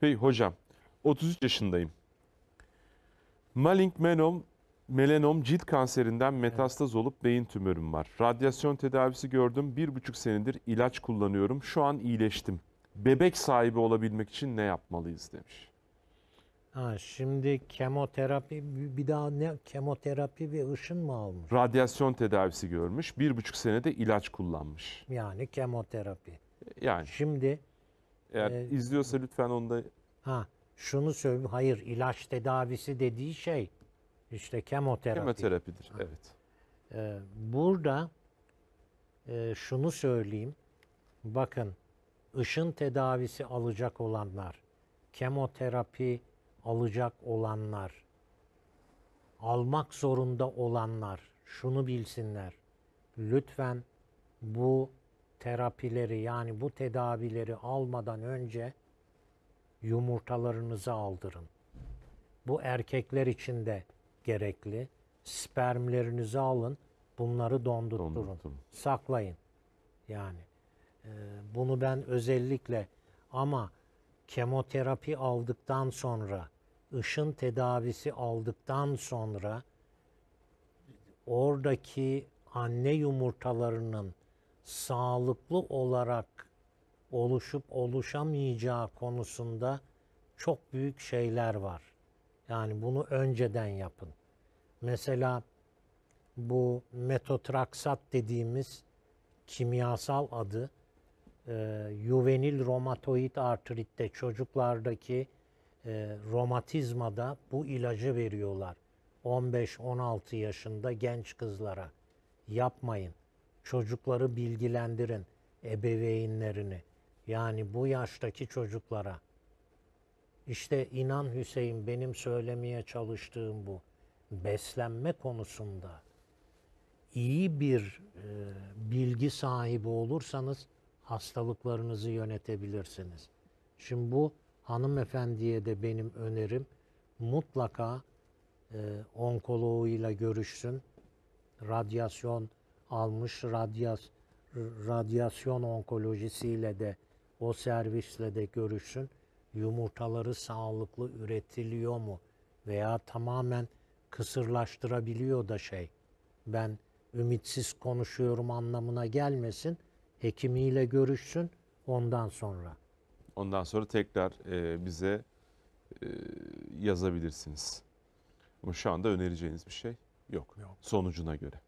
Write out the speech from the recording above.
Hey hocam, 33 yaşındayım. Malign menom, melanom cilt kanserinden metastaz olup beyin tümörüm var. Radyasyon tedavisi gördüm. Bir buçuk senedir ilaç kullanıyorum. Şu an iyileştim. Bebek sahibi olabilmek için ne yapmalıyız demiş. Ha, şimdi kemoterapi bir daha ne kemoterapi ve ışın mı almış? Radyasyon tedavisi görmüş. Bir buçuk senede ilaç kullanmış. Yani kemoterapi. Yani. Şimdi eğer ee, izliyorsa lütfen onda... Ha, şunu söyleyeyim. Hayır, ilaç tedavisi dediği şey işte kemoterapi. Kemoterapidir, ha. evet. Ee, burada e, şunu söyleyeyim. Bakın, ışın tedavisi alacak olanlar, kemoterapi alacak olanlar, almak zorunda olanlar şunu bilsinler. Lütfen bu terapileri yani bu tedavileri almadan önce yumurtalarınızı aldırın. Bu erkekler için de gerekli. Spermlerinizi alın, bunları dondurtturun, Dondurttum. saklayın. Yani e, bunu ben özellikle ama kemoterapi aldıktan sonra, ışın tedavisi aldıktan sonra oradaki anne yumurtalarının sağlıklı olarak oluşup oluşamayacağı konusunda çok büyük şeyler var. Yani bunu önceden yapın. Mesela bu metotraksat dediğimiz kimyasal adı e, juvenil romatoid artritte çocuklardaki e, romatizmada bu ilacı veriyorlar. 15-16 yaşında genç kızlara yapmayın çocukları bilgilendirin, ebeveynlerini. Yani bu yaştaki çocuklara. İşte inan Hüseyin benim söylemeye çalıştığım bu. Beslenme konusunda iyi bir e, bilgi sahibi olursanız hastalıklarınızı yönetebilirsiniz. Şimdi bu hanımefendiye de benim önerim mutlaka e, onkoloğuyla görüşsün. Radyasyon almış radyas radyasyon onkolojisiyle de o servisle de görüşün. Yumurtaları sağlıklı üretiliyor mu? Veya tamamen kısırlaştırabiliyor da şey. Ben ümitsiz konuşuyorum anlamına gelmesin. Hekimiyle görüşsün ondan sonra. Ondan sonra tekrar e, bize e, yazabilirsiniz. Ama şu anda önereceğiniz bir şey yok. yok. Sonucuna göre.